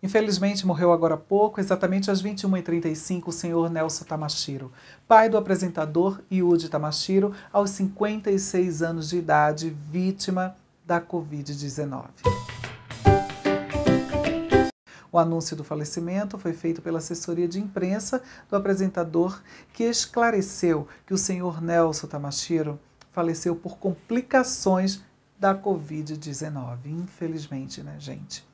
Infelizmente, morreu agora há pouco, exatamente às 21h35, o senhor Nelson Tamashiro, pai do apresentador Yudi Tamashiro, aos 56 anos de idade, vítima da Covid-19. O anúncio do falecimento foi feito pela assessoria de imprensa do apresentador, que esclareceu que o senhor Nelson Tamashiro faleceu por complicações da Covid-19. Infelizmente, né, gente?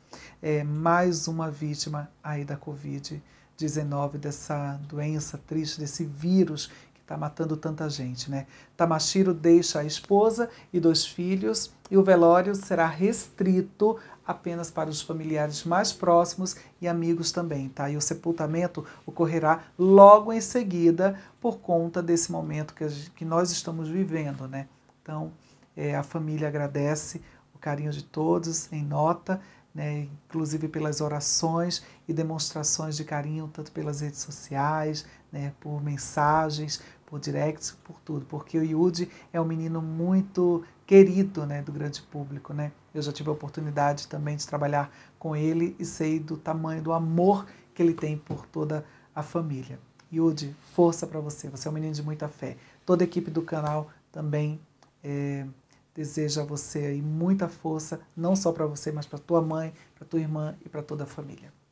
é, mais uma vítima aí da Covid-19, dessa doença triste, desse vírus que está matando tanta gente, né? Tamashiro deixa a esposa e dois filhos e o velório será restrito apenas para os familiares mais próximos e amigos também, tá? E o sepultamento ocorrerá logo em seguida por conta desse momento que, gente, que nós estamos vivendo, né? Então, é, a família agradece o carinho de todos em nota né, inclusive pelas orações e demonstrações de carinho, tanto pelas redes sociais, né, por mensagens, por directs, por tudo, porque o Yude é um menino muito querido né, do grande público. Né? Eu já tive a oportunidade também de trabalhar com ele e sei do tamanho do amor que ele tem por toda a família. Yude, força para você, você é um menino de muita fé. Toda a equipe do canal também. É Desejo a você aí muita força, não só para você, mas para tua mãe, para tua irmã e para toda a família.